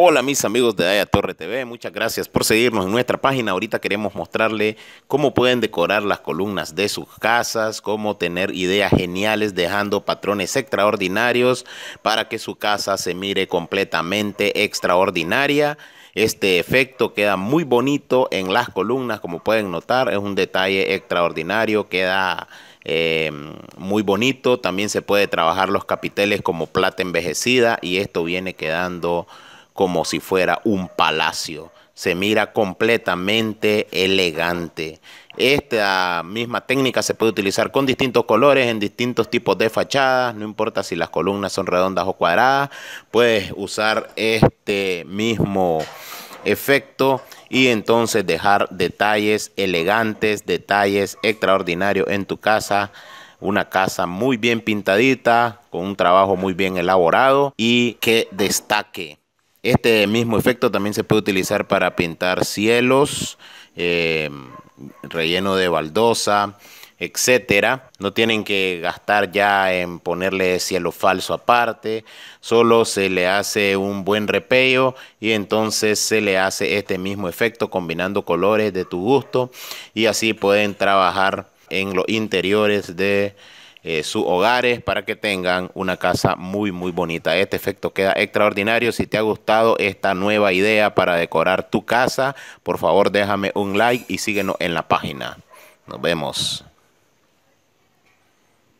Hola mis amigos de Daya Torre TV, muchas gracias por seguirnos en nuestra página. Ahorita queremos mostrarle cómo pueden decorar las columnas de sus casas, cómo tener ideas geniales dejando patrones extraordinarios para que su casa se mire completamente extraordinaria. Este efecto queda muy bonito en las columnas, como pueden notar, es un detalle extraordinario, queda eh, muy bonito. También se puede trabajar los capiteles como plata envejecida y esto viene quedando como si fuera un palacio. Se mira completamente elegante. Esta misma técnica se puede utilizar con distintos colores en distintos tipos de fachadas, no importa si las columnas son redondas o cuadradas, puedes usar este mismo efecto y entonces dejar detalles elegantes, detalles extraordinarios en tu casa. Una casa muy bien pintadita, con un trabajo muy bien elaborado y que destaque. Este mismo efecto también se puede utilizar para pintar cielos, eh, relleno de baldosa, etcétera. No tienen que gastar ya en ponerle cielo falso aparte, solo se le hace un buen repello y entonces se le hace este mismo efecto combinando colores de tu gusto y así pueden trabajar en los interiores de eh, sus hogares para que tengan una casa muy, muy bonita. Este efecto queda extraordinario. Si te ha gustado esta nueva idea para decorar tu casa, por favor déjame un like y síguenos en la página. Nos vemos.